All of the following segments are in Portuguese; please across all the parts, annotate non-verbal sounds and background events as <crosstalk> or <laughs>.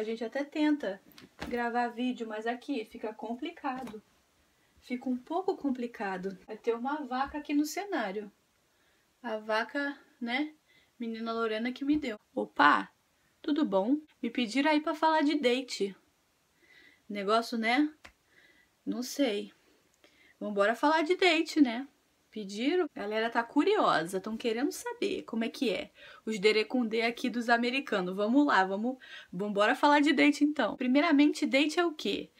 A gente até tenta gravar vídeo, mas aqui fica complicado. Fica um pouco complicado. Vai ter uma vaca aqui no cenário. A vaca, né? Menina Lorena que me deu. Opa, tudo bom? Me pediram aí pra falar de date. Negócio, né? Não sei. Vambora falar de date, né? Pediram? A galera tá curiosa, estão querendo saber como é que é. Os derecundê aqui dos americanos. Vamos lá, vamos, bora falar de date então. Primeiramente, date é o quê?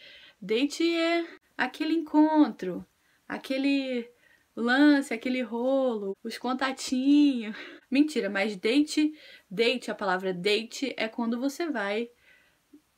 Date é aquele encontro, aquele lance, aquele rolo, os contatinhos. Mentira, mas date, date, a palavra date é quando você vai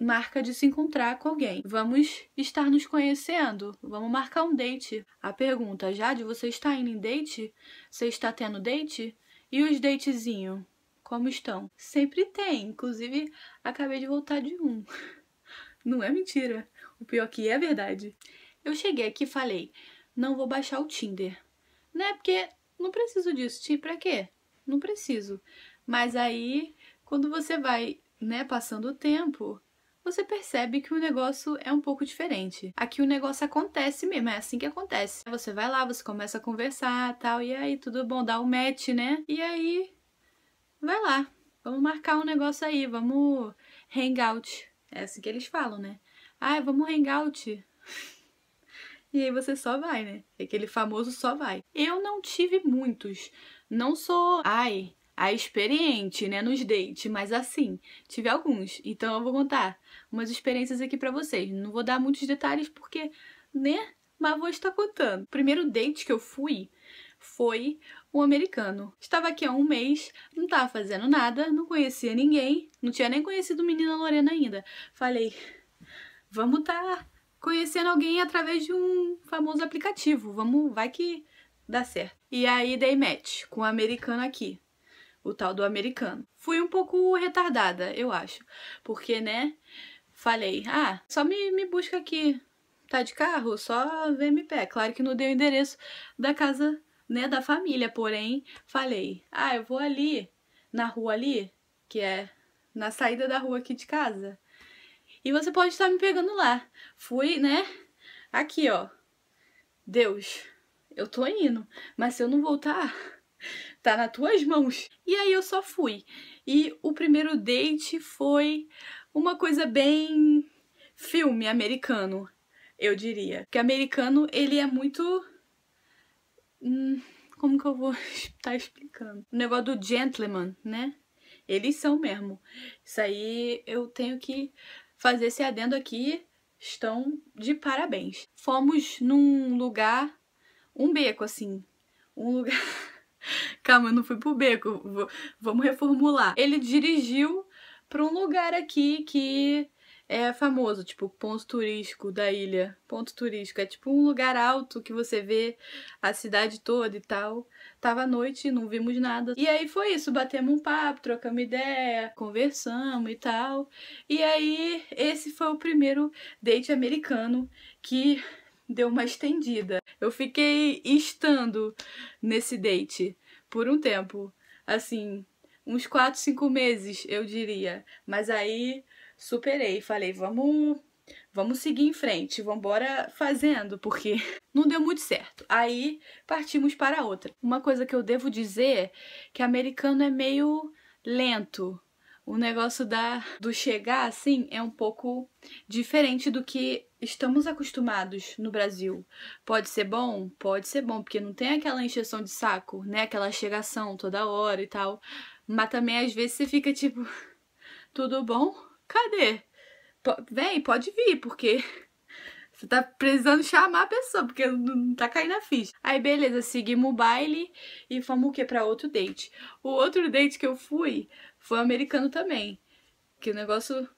marca de se encontrar com alguém. Vamos estar nos conhecendo, vamos marcar um date. A pergunta, Jade, você está indo em date? Você está tendo date? E os datezinhos? Como estão? Sempre tem, inclusive acabei de voltar de um. <laughs> Não é mentira, o pior que é verdade. Eu cheguei aqui e falei, não vou baixar o Tinder. Né, porque não preciso disso, Ti, pra quê? Não preciso. Mas aí, quando você vai, né, passando o tempo, você percebe que o negócio é um pouco diferente. Aqui o negócio acontece mesmo, é assim que acontece. Você vai lá, você começa a conversar tal, e aí tudo bom, dá o um match, né? E aí, vai lá, vamos marcar um negócio aí, vamos hangout. É assim que eles falam, né? Ah, vamos hangout. <laughs> e aí você só vai, né? Aquele famoso só vai. Eu não tive muitos. Não sou, ai, a experiente, né, nos dates, mas assim, tive alguns. Então eu vou contar umas experiências aqui para vocês. Não vou dar muitos detalhes porque, né, mas vou estar contando. O primeiro date que eu fui foi um americano. Estava aqui há um mês, não estava fazendo nada, não conhecia ninguém, não tinha nem conhecido menina Lorena ainda. Falei, vamos estar tá conhecendo alguém através de um famoso aplicativo, vamos, vai que dá certo. E aí dei match com um americano aqui o tal do americano. Fui um pouco retardada, eu acho, porque, né, falei, ah, só me, me busca aqui, tá de carro, só vem me pé. Claro que não dei o endereço da casa, né, da família, porém, falei, ah, eu vou ali, na rua ali, que é na saída da rua aqui de casa, e você pode estar tá me pegando lá. Fui, né, aqui, ó, Deus, eu tô indo, mas se eu não voltar, tá nas tuas mãos. E aí eu só fui. E o primeiro date foi uma coisa bem filme americano, eu diria. Porque americano, ele é muito... Hum, como que eu vou <laughs> estar explicando? O negócio do gentleman, né? Eles são mesmo. Isso aí eu tenho que fazer esse adendo aqui. Estão de parabéns. Fomos num lugar, um beco assim, um lugar <laughs> Calma, eu não fui pro beco. Vou, vamos reformular. Ele dirigiu para um lugar aqui que é famoso, tipo ponto turístico da ilha. Ponto turístico é tipo um lugar alto que você vê a cidade toda e tal. Tava à noite, não vimos nada. E aí foi isso, batemos um papo, trocamos ideia, conversamos e tal. E aí esse foi o primeiro date americano que deu uma estendida. Eu fiquei estando nesse date por um tempo, assim, uns 4, 5 meses, eu diria. Mas aí superei, falei, vamos vamos seguir em frente, vamos embora fazendo, porque <laughs> não deu muito certo. Aí partimos para outra. Uma coisa que eu devo dizer é que americano é meio lento. O negócio da do chegar assim é um pouco diferente do que estamos acostumados no Brasil. Pode ser bom? Pode ser bom, porque não tem aquela encheção de saco, né? Aquela chegação toda hora e tal. Mas também às vezes você fica tipo, <laughs> tudo bom? Cadê? P vem, pode vir, porque <laughs> você tá precisando chamar a pessoa, porque não tá caindo a ficha. Aí beleza, seguimos o baile e fomos o que para outro date. O outro date que eu fui foi americano também. Que o negócio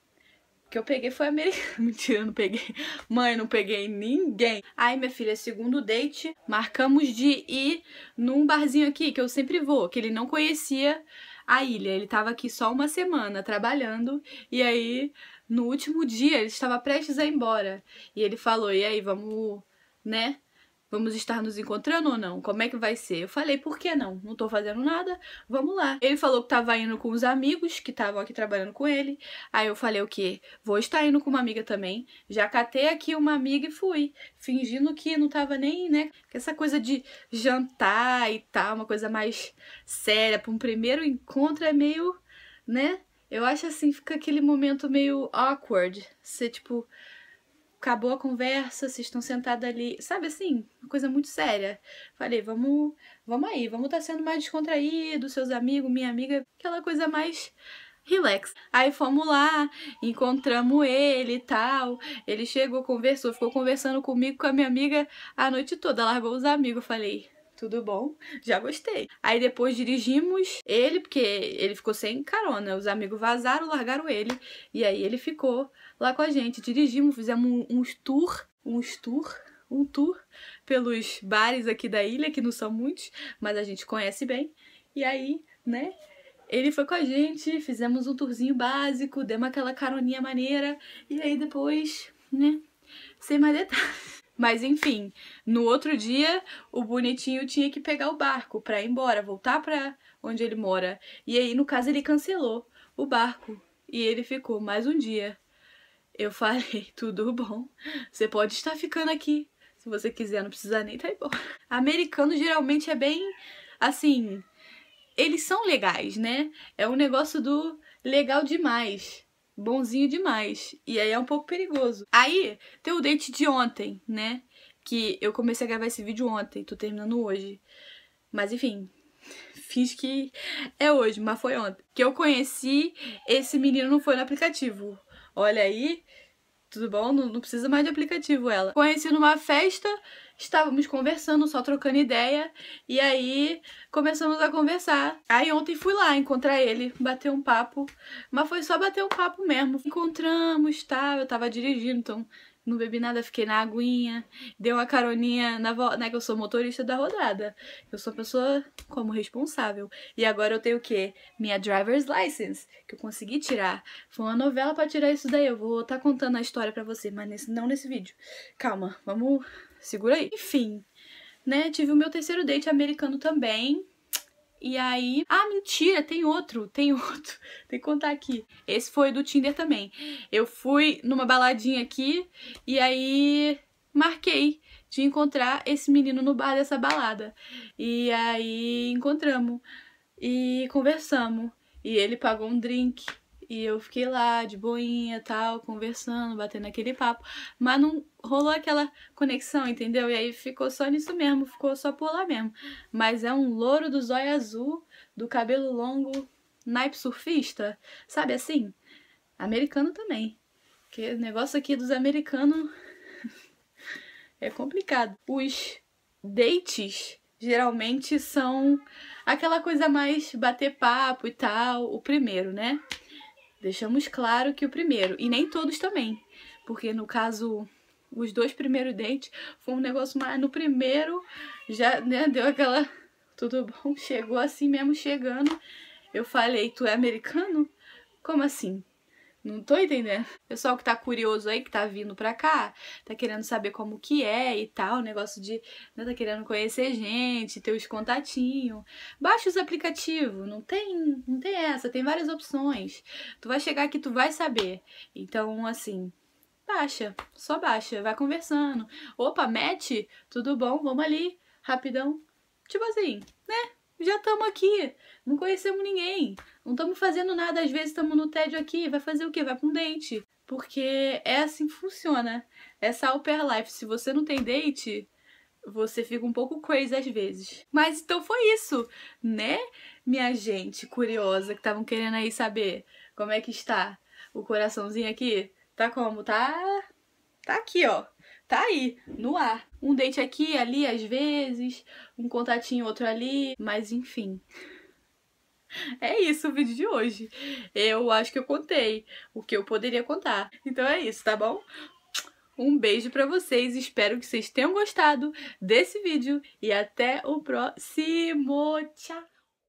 que eu peguei foi americano. <laughs> Mentira, não peguei. Mãe, não peguei ninguém. Aí, minha filha, segundo date, marcamos de ir num barzinho aqui que eu sempre vou, que ele não conhecia a ilha. Ele tava aqui só uma semana trabalhando e aí no último dia ele estava prestes a ir embora. E ele falou: "E aí, vamos, né, Vamos estar nos encontrando ou não? Como é que vai ser? Eu falei, por que não? Não tô fazendo nada, vamos lá. Ele falou que tava indo com os amigos que estavam aqui trabalhando com ele. Aí eu falei, o quê? Vou estar indo com uma amiga também. Já catei aqui uma amiga e fui. Fingindo que não tava nem, né? Essa coisa de jantar e tal, uma coisa mais séria pra um primeiro encontro é meio, né? Eu acho assim, fica aquele momento meio awkward. Você, tipo, acabou a conversa, vocês estão sentados ali, sabe assim? Uma coisa muito séria. Falei, vamos, vamos aí, vamos estar tá sendo mais descontraído, seus amigos, minha amiga, aquela coisa mais relax. Aí fomos lá, encontramos ele e tal. Ele chegou, conversou, ficou conversando comigo, com a minha amiga a noite toda, largou os amigos. Falei, tudo bom? Já gostei. Aí depois dirigimos ele, porque ele ficou sem carona. Os amigos vazaram, largaram ele. E aí ele ficou lá com a gente. Dirigimos, fizemos uns tour, uns tour, um tour pelos bares aqui da ilha, que não são muitos, mas a gente conhece bem. E aí, né? Ele foi com a gente, fizemos um tourzinho básico, demos aquela caroninha maneira. E aí depois, né? Sem mais detalhes. Mas enfim, no outro dia o bonitinho tinha que pegar o barco para ir embora, voltar para onde ele mora. E aí, no caso, ele cancelou o barco e ele ficou mais um dia. Eu falei: <laughs> "Tudo bom? Você pode estar ficando aqui. Se você quiser, não precisa nem tá embora". Americano geralmente é bem assim, eles são legais, né? É um negócio do legal demais bonzinho demais. E aí é um pouco perigoso. Aí tem o date de ontem, né? Que eu comecei a gravar esse vídeo ontem, tô terminando hoje. Mas enfim, <laughs> fiz que é hoje, mas foi ontem. Que eu conheci esse menino não foi no aplicativo. Olha aí, tudo bom? Não, não precisa mais de aplicativo ela. Conheci numa festa, estávamos conversando, só trocando ideia, e aí começamos a conversar. Aí ontem fui lá encontrar ele, bater um papo, mas foi só bater um papo mesmo. Encontramos, tá? Eu tava dirigindo, então não bebi nada, fiquei na aguinha, dei uma caroninha na volta, né? Que eu sou motorista da rodada. Eu sou pessoa como responsável. E agora eu tenho o quê? Minha driver's license, que eu consegui tirar. Foi uma novela pra tirar isso daí. Eu vou estar tá contando a história pra você, mas nesse, não nesse vídeo. Calma, vamos. Segura aí. Enfim, né? Tive o meu terceiro date americano também e aí, ah, mentira, tem outro, tem <laughs> outro. Tem que contar aqui. Esse foi do Tinder também. Eu fui numa baladinha aqui e aí marquei de encontrar esse menino no bar dessa balada. E aí encontramos e conversamos. E ele pagou um drink e eu fiquei lá de boinha, tal, conversando, batendo aquele papo. Mas não rolou aquela conexão, entendeu? E aí ficou só nisso mesmo, ficou só por lá mesmo. Mas é um louro do zóio azul, do cabelo longo, naipe surfista, sabe assim? Americano também. Porque o negócio aqui dos americanos <laughs> é complicado. Os dates geralmente são aquela coisa mais bater papo e tal, o primeiro, né? Deixamos claro que o primeiro, e nem todos também, porque no caso os dois primeiros dentes foi um negócio mais no primeiro já né, deu aquela tudo bom chegou assim mesmo chegando eu falei tu é americano como assim não tô entendendo. Pessoal que tá curioso aí, que tá vindo pra cá, tá querendo saber como que é e tal, negócio de, né, tá querendo conhecer gente, ter os contatinhos. Baixa os aplicativos, não tem, não tem essa, tem várias opções. Tu vai chegar aqui, tu vai saber. Então, assim, baixa, só baixa, vai conversando. Opa, mete, tudo bom, vamos ali, rapidão. Tipo assim, né? já estamos aqui, não conhecemos ninguém, não estamos fazendo nada, às vezes estamos no tédio aqui, vai fazer o quê? Vai para um date. Porque é assim que funciona. Essa upper life, se você não tem date, você fica um pouco crazy às vezes. Mas então foi isso, né, minha gente curiosa que estavam querendo aí saber como é que está o coraçãozinho aqui? Tá como? Tá. Tá aqui, ó tá aí, no ar. Um date aqui, ali, às vezes, um contatinho outro ali, mas enfim. É isso o vídeo de hoje. Eu acho que eu contei o que eu poderia contar. Então é isso, tá bom? Um beijo para vocês, espero que vocês tenham gostado desse vídeo e até o próximo. Tchau!